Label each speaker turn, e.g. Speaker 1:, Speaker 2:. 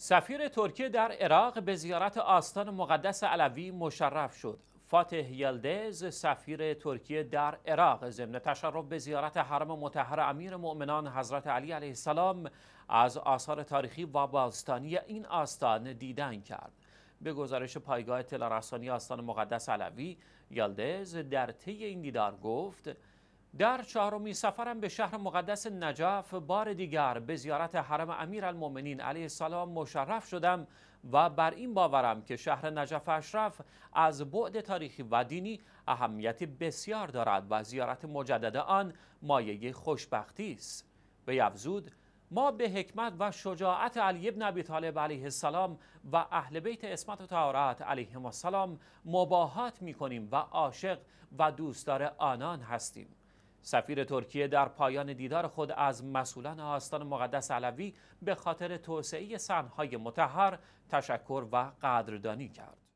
Speaker 1: سفیر ترکیه در عراق به زیارت آستان مقدس علوی مشرف شد. فاتح یلدز سفیر ترکیه در عراق ضمن تشرف به زیارت حرم متحر امیر مؤمنان حضرت علی علیه السلام از آثار تاریخی و باستانی این آستان دیدن کرد. به گزارش پایگاه تلارسانی آستان مقدس علوی یلدز در طی این دیدار گفت در چهارمین سفرم به شهر مقدس نجف بار دیگر به زیارت حرم امیر المومنین علیه السلام مشرف شدم و بر این باورم که شهر نجف اشرف از بعد تاریخی و دینی اهمیت بسیار دارد و زیارت مجدد آن مایه خوشبختی است به افزود ما به حکمت و شجاعت علی ابن ابی طالب علیه السلام و اهل بیت اسمت و طهارت علیهم السلام مباهات می کنیم و عاشق و دوستدار آنان هستیم سفیر ترکیه در پایان دیدار خود از مسئولان آستان مقدس علوی به خاطر توسعه سنهای متحر تشکر و قدردانی کرد.